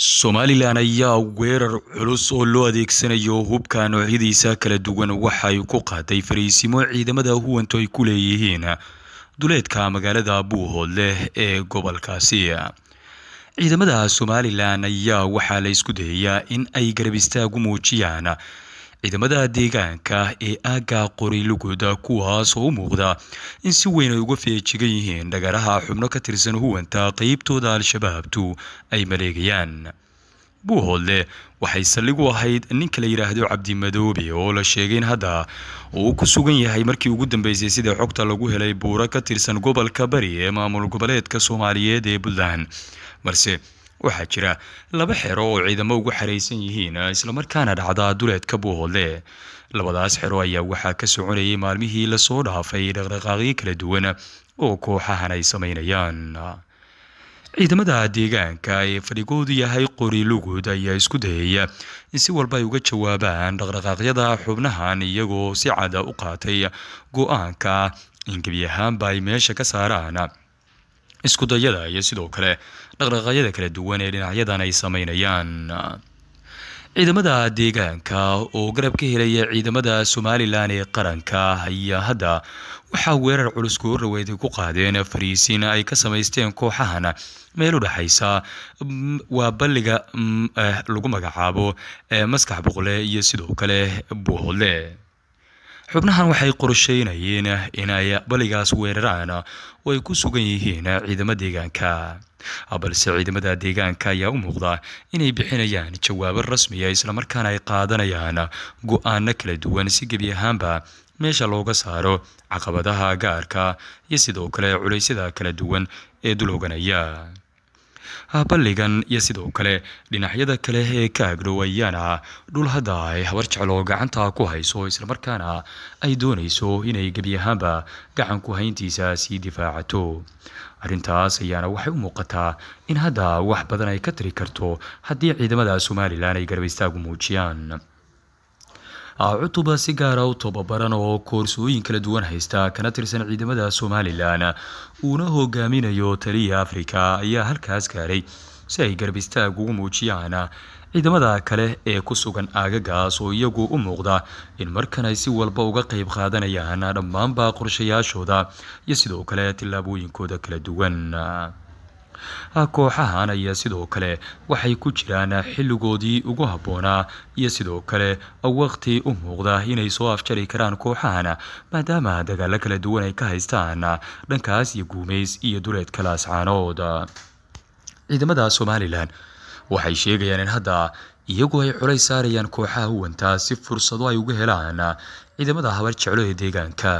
somalilan ayaa weerar culus oo loo adeegsanayo hubka noocyadiisa kala duwan waxay ku qaaday fariisimo ciidamada huwantu ay ku leeyihiin duleedka magaalada buuhoodleh ee gobolkaasi ciidamada somalilan ayaa waxaa la isku dayayaa in ay garab istaagu muujiyaan ciidamada deegaanka ee aagga qori luguda kuwaas oo u muuqda in si weyn ay uga feejigan yihiin dhagaraha xubno ka tirsan huwanta qeybtooda al-shabaabtu ay maleegayaan buu hoodle waxay saldhig u ahayd ninka la yidhaahdo cabdimadoobe oo la sheegay in hadda uu ku sugan yahay markii ugu dambeysay sida xogta lagu helay buuro ka tirsan gobolka bari ee maamul goboleedka soomaaliyeed ee puntland balse waxaa jira laba xero oo ciidamo ugu xaraysan yihiin islamarkaana dhacda duleedka buuhoodle labadaas xero ayaa waxaa ka soconayay maalmihii lasoo dhaafay dhaqdhaqaaqyo kala duwan oo kooxahan ay samaynayaan ciidamada deegaanka ee fadhigoodu yahay qori lugud ayaa isku dayaya in si walba ay uga jawaabaan dhaqdhaqaaqyada xubnahan iyagoo si cad u qaatay go-aanka in gebi ahaanba ay meesha ka saaraan iskudayada iyo sidoo kale dhaqdhaqaaqyada kala duwan ee dhinacyadan ay sameynayaan ciidamada deegaanka oo garab ka helaya ciidamada somalilan ee qaranka ayaa hadda waxaa weerar culus kuorraweyd ku qaadeen fariisiin ay ka samaysteen kooxahan meel u dhexaysa waa balliga lagu magacaabo maskax boqle iyo sidoo kale buuhodle xubnahan waxay qorsheynayeen inay baligaas weeraraan oo ay ku sugan yihiin ciidama deegaanka balse ciidamada deegaanka ayaa u muuqda inay bixinayaan jawaabo rasmiya ah, islamarkaana ay qaadanayaan go-aano kala duwan si gebi ahaanba meesha looga saaro caqabadaha gaarka iyo sidoo kale culaysyada kala duwan ee dul oganaya balligan iyo sidoo kale dhinacyada kale ee ka agdhow ayaana dhul hadda ay habar jeclo gacanta ku hayso islamarkaana ay doonayso inay gebi ahaanba gacanku hayntiisa sii difaacato arrintaas ayaana waxay u muuqataa in hadda wax badan ay ka tiri karto haddii ciidamada somalilan ay garab istaagu muujiyaan cutuba si gaara u tababaran oo koorsooyin kala duwan haysta kana tirsan ciidamada somalilan uuna hogaaminayo taliya afrika ayaa halkaas gaaray si ay garbistaag ugu muujiyaan ciidamada kale ee ku sugan aagagaas oo iyagu u muuqda in markan ay si walba uga qayb qaadanayaan dhammaanba qorshayaashooda iyo sidoo kale tillaabooyinkooda kala duwan Ah, kooxahan ayaa sidoo kale waxay ku jiraan xilligoodii ugu habboonaa iyo sidoo kale ah, waqti u muuqda inay soo afjari karaan kooxahan maadaama dagaalo kala duwan ay ka haystaan dhankaas iyo guumeys iyo duleedka laascaanood ciidamada somalilan waxay sheegayaan in hadda iyagu ay culay saarayaan kooxaha huwantaa si fursado ay uga helaan ciidamada habar jeclo ee deegaanka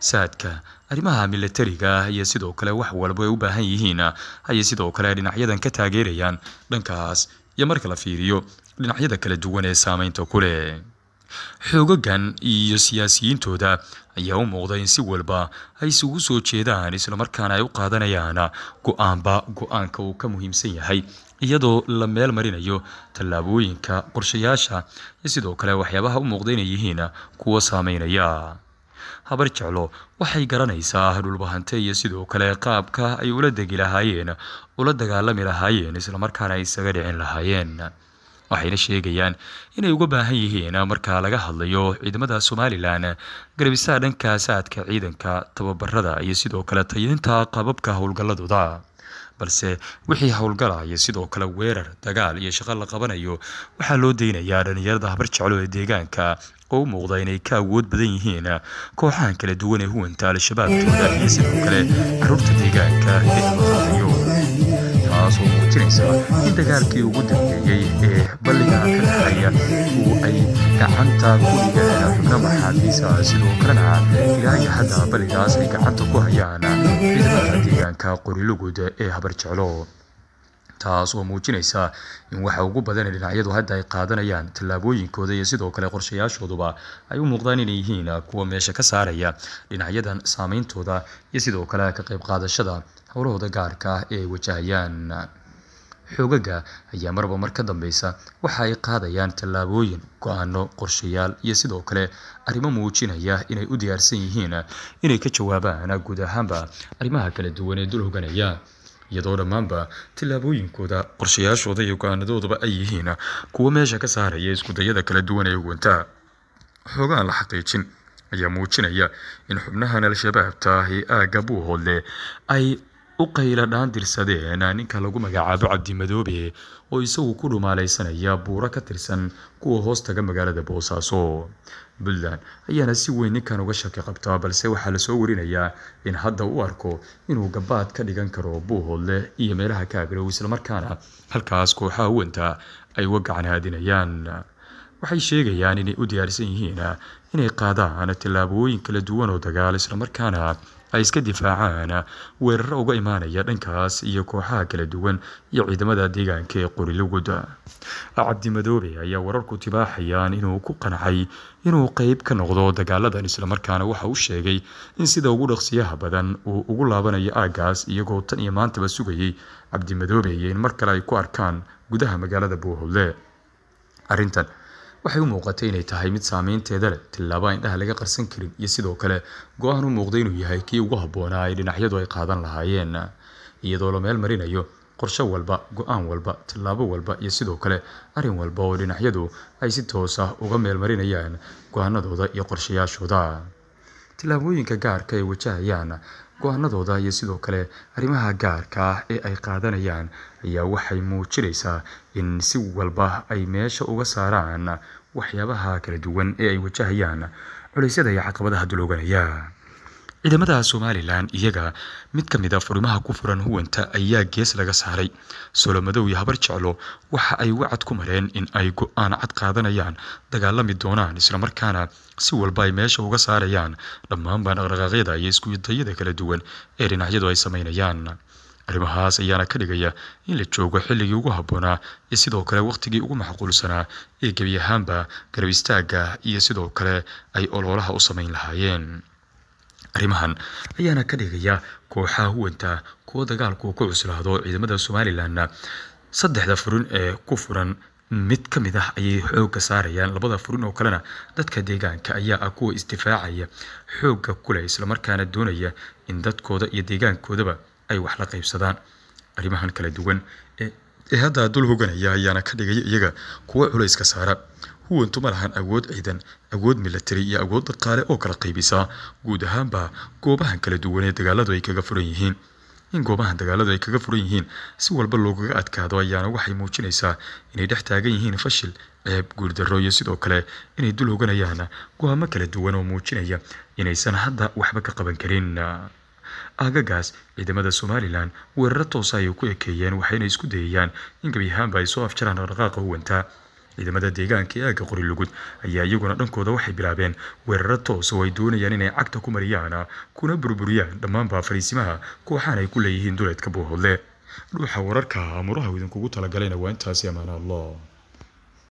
saadka arrimaha milatariga ah iyo sidoo kale wax walba ay u baahan yihiin ayay sidoo kale dhinacyadan ka taageerayaan dhankaas iyo marka la fiiriyo dhinacyada kala duwan ee saameynta ku leh xoogagan iyo siyaasiyiintooda ayaa u muuqda in si walba ay isugu soo jeedaan islamarkaana ay u qaadanayaan go-aanba go-aanka uu ka muhiimsan yahay iyadoo la meel marinayo tallaabooyinka qorshayaasha iyo sidoo kale waxyaabaha u muuqda inay yihiin kuwo saameynaya habar jeclo waxay garanaysaa dhulbahante iyo sidoo kale qaabka ay ula degi lahaayeen ula dagaalami lahaayeen islamarkaana ay isaga dhicin lahaayeen waxayna sheegayaan inay uga baahan yihiin marka laga hadlayo ciidamada somalilan garabisaa dhanka saadka ciidanka tababarada iyo sidoo kale tayeynta qababka howlgalladooda balse wixii howlgalaya sidoo kale weerar dagaal iyo shaqo la qabanayo waxaa loo daynayaa dhallinyarada habar jeclo ee deegaanka oo u muuqda inay ka awood badan yihiin kooxahan kala duwan ee huwanta al-shabaab tuuda iyo sidoo kale caruurta deegaanka ee taasoo muujinaysa in dagaalkii ugu dambeeyey ee balliga ka dhexeeya uu ay gacanta ku dhigaan xubno maxaabiisa sidoo kalena ilaa hadda balligaas ay gacanta ku hayaan ciidamada deegaanka qorilugud ee habarjeclo taas oo muujinaysa in waxa ugu badan dhinacyadu hadda ay qaadanayaan tallaabooyinkooda iyo sidoo kale qorshayaashooduba ay u muuqdaan inay yihiin kuwa meesha ka saaraya dhinacyadan saameyntooda iyo sidoo kale ka qayb qaadashada howlahooda gaarka ah ee wajahayaan xoogaga ayaa marba mar ka dambeysa waxa ay qaadayaan tallaabooyin go-aano qorshayaal iyo sidoo kale arrimo muujinaya inay u diyaarsan yihiin inay ka jawaabaan guud ahaanba arrimaha kala duwan ee dul hoganaya iyadoo dhammaanba tallaabooyinkooda qorshayaashooda iyo go-aanadoodaba ay yihiin kuwo meesha ka saaraya iskudayada kala duwan ee uwanta xoogaan la xaqiijin ayaa muujinaya in xubnahan al shabaabta taahi aagga buuhoodle ay u qayla dhaandirsadeen ninka lagu magacaabo cabdimadoobe oo isagu ku dhumaalaysanaya buuro ka tirsan kuwa hoostaga magaalada boosaaso puntland ayaana si weyn ninkan uga shaki qabtaa balse waxaa lasoo warinayaa in hadda u arko inuu gabaad ka dhigan karo buuhoodle iyo meelaha ka islamarkaana halkaas kooxaha wanta ay uga gacan haadinayaan waxay sheegayaan inay u diyaarsan yihiin inay qaadaan tallaabooyin kala duwan oo dagaal islamarkaana ay iska difaacaan weeraro uga imaanaya dhankaas iyo kooxaha kala duwan iyo ciidamada deegaanka ee qorilugud cabdimadoobe ayaa wararku tibaaxayaan inuu ku qanacay inuu qeyb ka noqdo dagaaladan islamarkaana waxa uu sheegay in sida ugu dhaqsiyaha badan uu ugu laabanayo aagaas iyagoo tan iyo maantaba sugayay cabdimadoobe iyo in mar kale ay ku arkaan gudaha magaalada buuhodle arrintan waxay u muuqatay inay tahay mid saameynteeda leh tillaabo indhaha laga qarsan karin iyo sidoo kale go-aan u muuqday inuu yahay kii ugu habboonaa ay dhinacyadu ay qaadan lahaayeen iyadoo la meel marinayo qorsho walba go-aan walba tillaabo walba iyo sidoo kale arrin walba oo dhinacyadu ay si toos ah uga meel marinayaan go-aanadooda iyo qorshayaashooda tillaabooyinka gaarka ah ay wajahayaan go-aanadooda iyo sidoo kale arrimaha gaarka ah ee ay qaadanayaan ayaa waxay muujinaysaa in si walba ay meesha uga saaraan waxyaabaha kala duwan ee ay wajahayaan culaysyada iyo caqabadaha dul ciidamada somalilan iyaga mid ka mid a furimaha ku furan huwanta ayaa gees laga saaray solomadow iyo habar jeclo waxa ay wacad ku mareen in ay go-aan cad qaadanayaan dagaalami doonaan islamarkaana si walba ay meesha uga saarayaan dhammaanbaan dhaqdhaqaaqyada iyo iskudayada kala duwan ee dhinacyadu ay samaynayaan arrimahaas ayaana ka dhigaya in la joogo xilligii ugu habboonaa iyo sidoo kale wakhtigii ugu maxquulsanaa ee gebi ahaanba garab istaagga iyo sidoo kale ay ololaha u samayn lahaayeen Arrimahan ayaana ka dhigaya kooxaha huwanta kuwo dagaalku ku cuslaado ciidamada somalilanna saddexda furin ee ku furan mid ka mid ah ayay xooga saarayaan labada furin oo kalena dadka deegaanka ayaa ah kuwa isdifaacaya xooga kule islamarkaana doonaya in dadkooda iyo deegaankoodaba ay wax la qaybsadaan arrimahan kala duwan ee ee hadda dul hoganaya ayaana ka dhigaya iyaga kuwa culayska saara huwantu ma lahan awood ciidan awood milatari iyo awood dhaqaale oo kala qaybisa guud ahaanba goobahan kala duwan ee dagaaladu ay kaga furan yihiin in goobahan dagaaladu ay kaga furan yihiin si walba loogaga adkaado ayaana waxay muujinaysaa inay dhex taagan yihiin fashil ceeb guurdarro iyo sidoo kale inay dul hoganayaan go'aamo kala duwan oo muujinaya inaysan hadda waxba ka qaban karin aagagaas ciidamada somalilan weeraro toosa ayay ku ekeeyeen waxayna isku dayayaan in gebiyahaanba ay soo afjaraan dhaqdhaqaaqa huwanta ciidamada deegaanka ee aagga qori lugud ayaa iyaguna dhankooda waxay bilaabeen weeraro toos oo ay doonayaan inay cagta ku mariyaan kuna burburiyaan dhammaanba fariisimaha kooxaan ay ku leeyihiin duleedka boohoodle dhuuxa wararka amuraha idinkugu talagalayna waa intaasi amaana allah